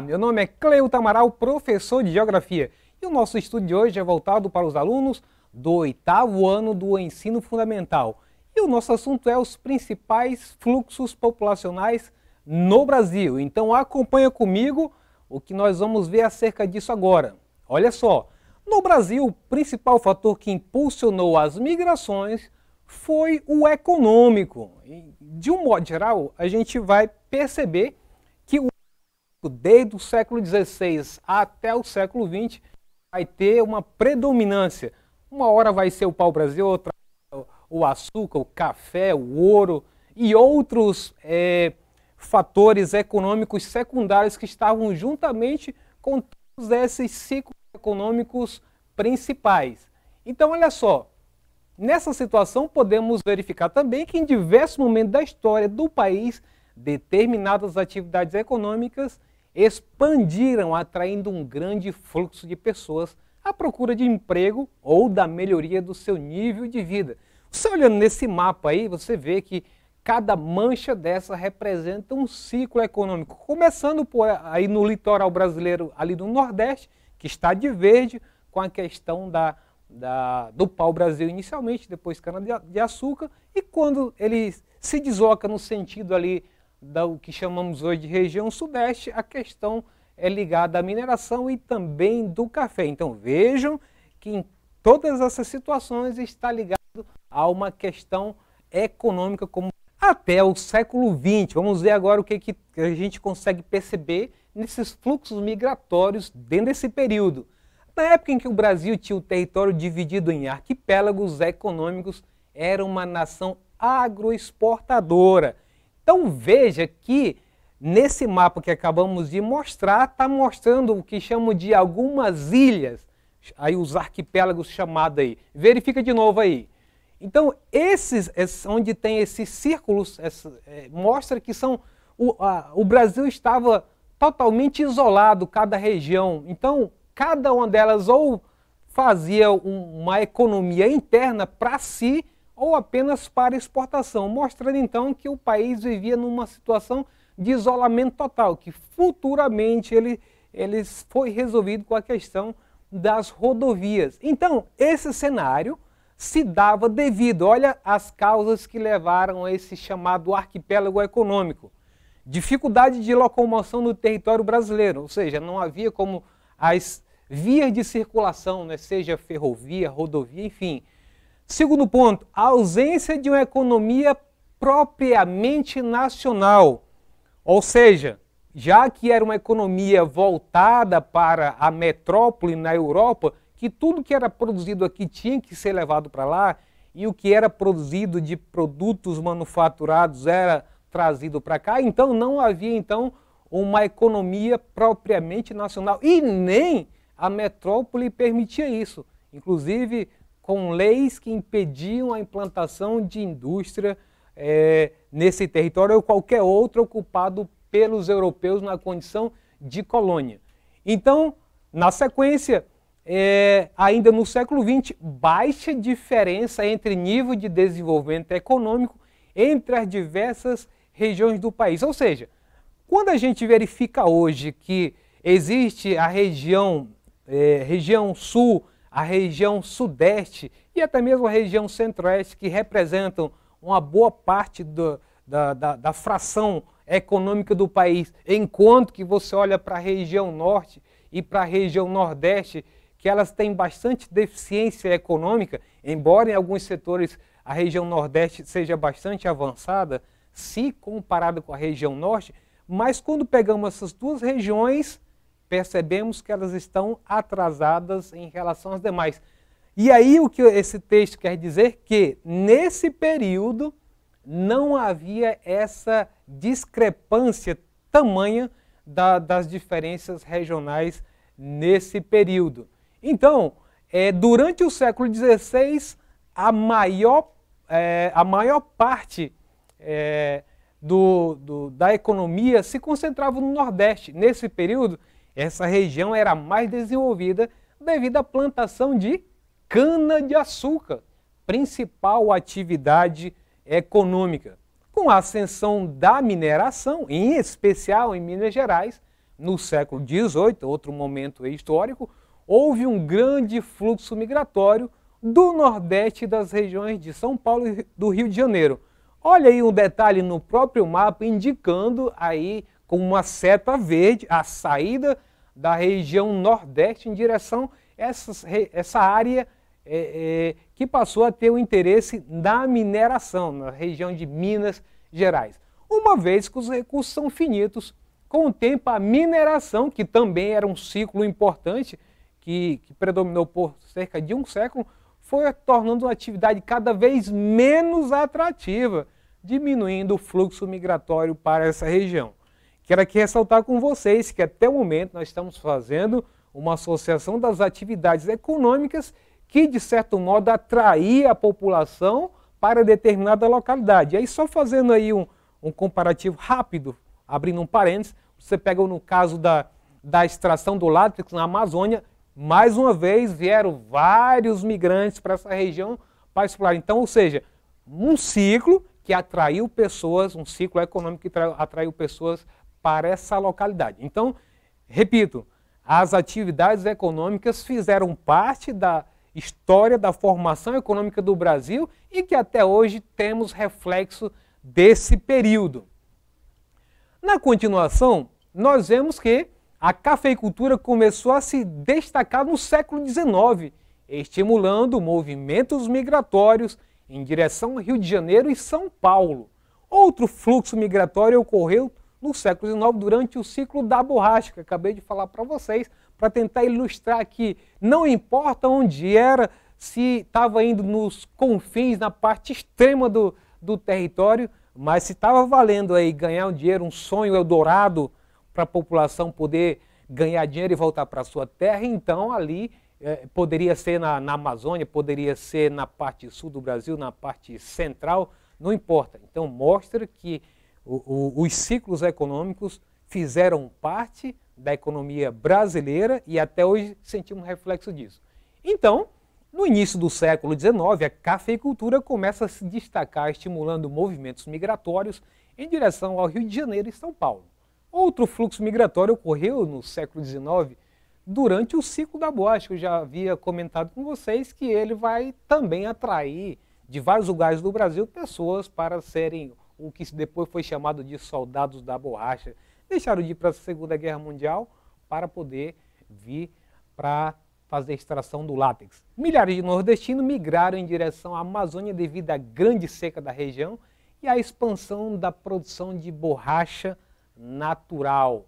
meu nome é Cleuta Tamaral, professor de Geografia, e o nosso estudo de hoje é voltado para os alunos do oitavo ano do ensino fundamental. E o nosso assunto é os principais fluxos populacionais no Brasil. Então acompanha comigo o que nós vamos ver acerca disso agora. Olha só, no Brasil, o principal fator que impulsionou as migrações foi o econômico. De um modo geral, a gente vai perceber que o desde o século XVI até o século XX, vai ter uma predominância. Uma hora vai ser o pau-brasil, outra o açúcar, o café, o ouro e outros é, fatores econômicos secundários que estavam juntamente com todos esses ciclos econômicos principais. Então, olha só, nessa situação podemos verificar também que em diversos momentos da história do país, determinadas atividades econômicas expandiram, atraindo um grande fluxo de pessoas à procura de emprego ou da melhoria do seu nível de vida. Você olhando nesse mapa aí, você vê que cada mancha dessa representa um ciclo econômico, começando por aí no litoral brasileiro, ali do Nordeste, que está de verde, com a questão da, da do pau-brasil inicialmente, depois cana-de-açúcar, e quando ele se desloca no sentido ali da o que chamamos hoje de região sudeste, a questão é ligada à mineração e também do café. Então vejam que em todas essas situações está ligado a uma questão econômica como até o século XX. Vamos ver agora o que, que a gente consegue perceber nesses fluxos migratórios dentro desse período. Na época em que o Brasil tinha o território dividido em arquipélagos econômicos, era uma nação agroexportadora. Então veja que nesse mapa que acabamos de mostrar, está mostrando o que chamam de algumas ilhas, aí os arquipélagos chamados aí. Verifica de novo aí. Então, esses, onde tem esses círculos, essa, é, mostra que são o, a, o Brasil estava totalmente isolado, cada região. Então, cada uma delas ou fazia um, uma economia interna para si, ou apenas para exportação, mostrando então que o país vivia numa situação de isolamento total, que futuramente ele, ele foi resolvido com a questão das rodovias. Então, esse cenário se dava devido, olha as causas que levaram a esse chamado arquipélago econômico. Dificuldade de locomoção no território brasileiro, ou seja, não havia como as vias de circulação, né, seja ferrovia, rodovia, enfim, Segundo ponto, a ausência de uma economia propriamente nacional. Ou seja, já que era uma economia voltada para a metrópole na Europa, que tudo que era produzido aqui tinha que ser levado para lá, e o que era produzido de produtos manufaturados era trazido para cá, então não havia então uma economia propriamente nacional e nem a metrópole permitia isso. Inclusive, com leis que impediam a implantação de indústria é, nesse território ou qualquer outro ocupado pelos europeus na condição de colônia. Então, na sequência, é, ainda no século XX, baixa diferença entre nível de desenvolvimento econômico entre as diversas regiões do país. Ou seja, quando a gente verifica hoje que existe a região, é, região sul a região sudeste e até mesmo a região centro-oeste, que representam uma boa parte do, da, da, da fração econômica do país, enquanto que você olha para a região norte e para a região nordeste, que elas têm bastante deficiência econômica, embora em alguns setores a região nordeste seja bastante avançada, se comparada com a região norte, mas quando pegamos essas duas regiões, percebemos que elas estão atrasadas em relação às demais. E aí o que esse texto quer dizer que nesse período não havia essa discrepância tamanha da, das diferenças regionais nesse período. Então, é, durante o século XVI, a maior, é, a maior parte é, do, do, da economia se concentrava no Nordeste. Nesse período, essa região era mais desenvolvida devido à plantação de cana-de-açúcar, principal atividade econômica. Com a ascensão da mineração, em especial em Minas Gerais, no século XVIII, outro momento histórico, houve um grande fluxo migratório do Nordeste das regiões de São Paulo e do Rio de Janeiro. Olha aí um detalhe no próprio mapa indicando aí com uma seta verde, a saída da região nordeste em direção a essa, essa área é, é, que passou a ter o interesse na mineração, na região de Minas Gerais. Uma vez que os recursos são finitos, com o tempo a mineração, que também era um ciclo importante, que, que predominou por cerca de um século, foi tornando uma atividade cada vez menos atrativa, diminuindo o fluxo migratório para essa região. Quero aqui ressaltar com vocês que até o momento nós estamos fazendo uma associação das atividades econômicas que, de certo modo, atraía a população para determinada localidade. E aí, só fazendo aí um, um comparativo rápido, abrindo um parênteses, você pega no caso da, da extração do látex na Amazônia, mais uma vez vieram vários migrantes para essa região para explorar. Então, ou seja, um ciclo que atraiu pessoas, um ciclo econômico que atraiu pessoas para essa localidade. Então, repito, as atividades econômicas fizeram parte da história da formação econômica do Brasil e que até hoje temos reflexo desse período. Na continuação, nós vemos que a cafeicultura começou a se destacar no século XIX, estimulando movimentos migratórios em direção ao Rio de Janeiro e São Paulo. Outro fluxo migratório ocorreu no século XIX durante o ciclo da borracha, que acabei de falar para vocês, para tentar ilustrar que não importa onde era, se estava indo nos confins, na parte extrema do, do território, mas se estava valendo aí ganhar um dinheiro, um sonho eldorado para a população poder ganhar dinheiro e voltar para sua terra, então ali eh, poderia ser na, na, Amazônia, poderia ser na parte sul do Brasil, na parte central, não importa. Então mostra que o, o, os ciclos econômicos fizeram parte da economia brasileira e até hoje sentimos reflexo disso. Então, no início do século XIX, a cafeicultura começa a se destacar, estimulando movimentos migratórios em direção ao Rio de Janeiro e São Paulo. Outro fluxo migratório ocorreu no século XIX durante o ciclo da boate, que eu já havia comentado com vocês, que ele vai também atrair de vários lugares do Brasil pessoas para serem o que depois foi chamado de soldados da borracha, deixaram de ir para a Segunda Guerra Mundial para poder vir para fazer extração do látex. Milhares de nordestinos migraram em direção à Amazônia devido à grande seca da região e à expansão da produção de borracha natural.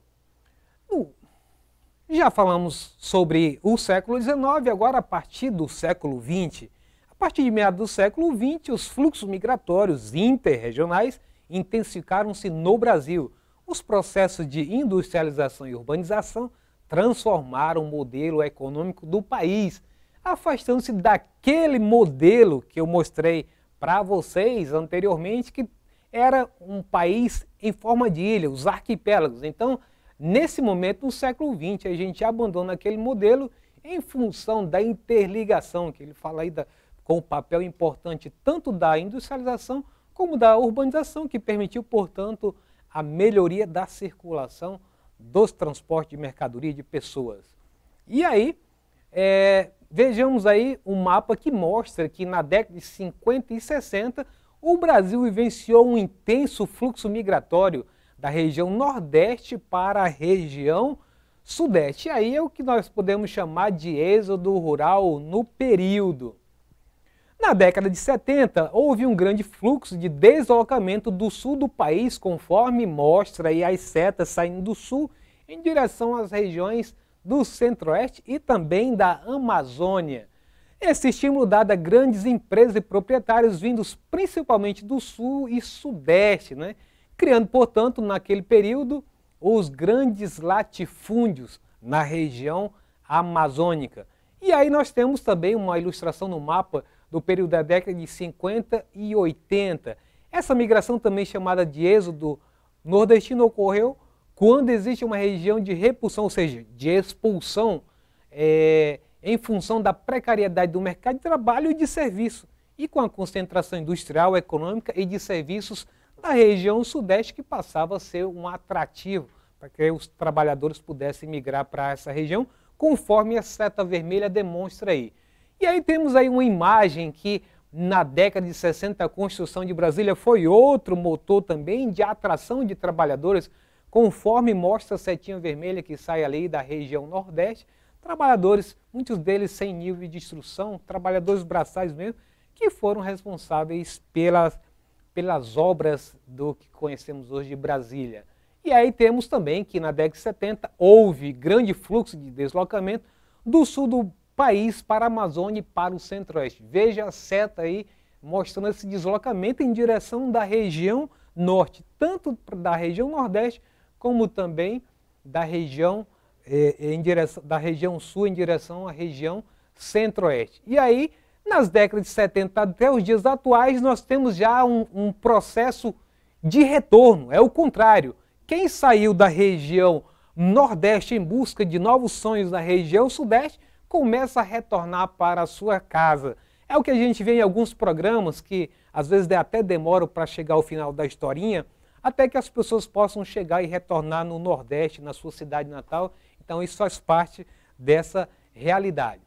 Já falamos sobre o século XIX, agora a partir do século XX, partir de meados do século XX, os fluxos migratórios interregionais intensificaram-se no Brasil. Os processos de industrialização e urbanização transformaram o modelo econômico do país, afastando-se daquele modelo que eu mostrei para vocês anteriormente, que era um país em forma de ilha, os arquipélagos. Então, nesse momento, no século XX, a gente abandona aquele modelo em função da interligação, que ele fala aí da, com o papel importante tanto da industrialização como da urbanização, que permitiu, portanto, a melhoria da circulação dos transportes de mercadoria de pessoas. E aí, é, vejamos aí um mapa que mostra que na década de 50 e 60, o Brasil vivenciou um intenso fluxo migratório da região Nordeste para a região Sudeste. E aí é o que nós podemos chamar de êxodo rural no período. Na década de 70, houve um grande fluxo de deslocamento do sul do país, conforme mostra aí as setas saindo do sul em direção às regiões do centro-oeste e também da Amazônia. Esse estímulo dado a grandes empresas e proprietários vindos principalmente do sul e sudeste, né? criando, portanto, naquele período, os grandes latifúndios na região amazônica. E aí nós temos também uma ilustração no mapa do período da década de 50 e 80. Essa migração, também chamada de êxodo nordestino, ocorreu quando existe uma região de repulsão, ou seja, de expulsão, é, em função da precariedade do mercado de trabalho e de serviço, e com a concentração industrial, econômica e de serviços na região sudeste, que passava a ser um atrativo para que os trabalhadores pudessem migrar para essa região, conforme a seta vermelha demonstra aí. E aí temos aí uma imagem que na década de 60 a construção de Brasília foi outro motor também de atração de trabalhadores, conforme mostra a setinha vermelha que sai ali da região Nordeste, trabalhadores, muitos deles sem nível de instrução, trabalhadores braçais mesmo, que foram responsáveis pelas, pelas obras do que conhecemos hoje de Brasília. E aí temos também que na década de 70 houve grande fluxo de deslocamento do sul do país, para a Amazônia e para o Centro-Oeste. Veja a seta aí mostrando esse deslocamento em direção da região norte, tanto da região nordeste como também da região eh, em direção, da região sul em direção à região centro-oeste. E aí, nas décadas de 70 até os dias atuais, nós temos já um, um processo de retorno. É o contrário. Quem saiu da região nordeste em busca de novos sonhos na região sudeste começa a retornar para a sua casa. É o que a gente vê em alguns programas que às vezes até demoram para chegar ao final da historinha, até que as pessoas possam chegar e retornar no Nordeste, na sua cidade natal. Então isso faz parte dessa realidade.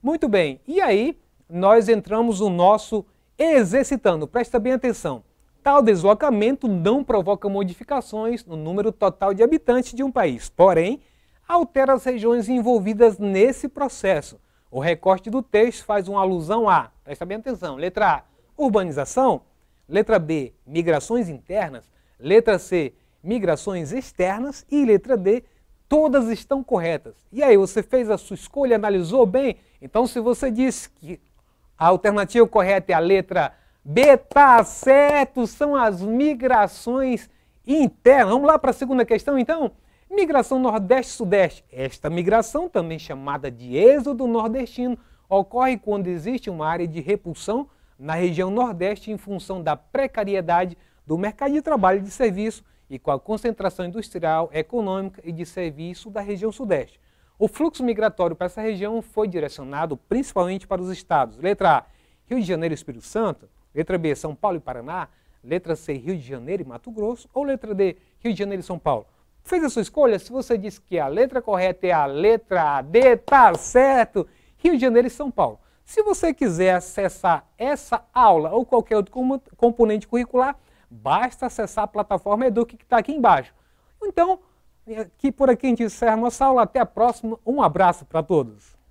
Muito bem, e aí nós entramos no nosso exercitando. Presta bem atenção. Tal deslocamento não provoca modificações no número total de habitantes de um país, porém altera as regiões envolvidas nesse processo. O recorte do texto faz uma alusão a, presta bem atenção, letra A, urbanização, letra B, migrações internas, letra C, migrações externas e letra D, todas estão corretas. E aí, você fez a sua escolha, analisou bem? Então, se você disse que a alternativa correta é a letra B, está certo, são as migrações internas. Vamos lá para a segunda questão, então? Migração Nordeste-Sudeste. Esta migração, também chamada de êxodo nordestino, ocorre quando existe uma área de repulsão na região Nordeste em função da precariedade do mercado de trabalho e de serviço e com a concentração industrial, econômica e de serviço da região Sudeste. O fluxo migratório para essa região foi direcionado principalmente para os estados: letra A, Rio de Janeiro e Espírito Santo, letra B, São Paulo e Paraná, letra C, Rio de Janeiro e Mato Grosso, ou letra D, Rio de Janeiro e São Paulo. Fez a sua escolha? Se você disse que a letra correta é a letra D, tá certo! Rio de Janeiro e São Paulo. Se você quiser acessar essa aula ou qualquer outro componente curricular, basta acessar a plataforma Eduque que está aqui embaixo. Então, aqui eh, por aqui a gente encerra nossa aula. Até a próxima. Um abraço para todos.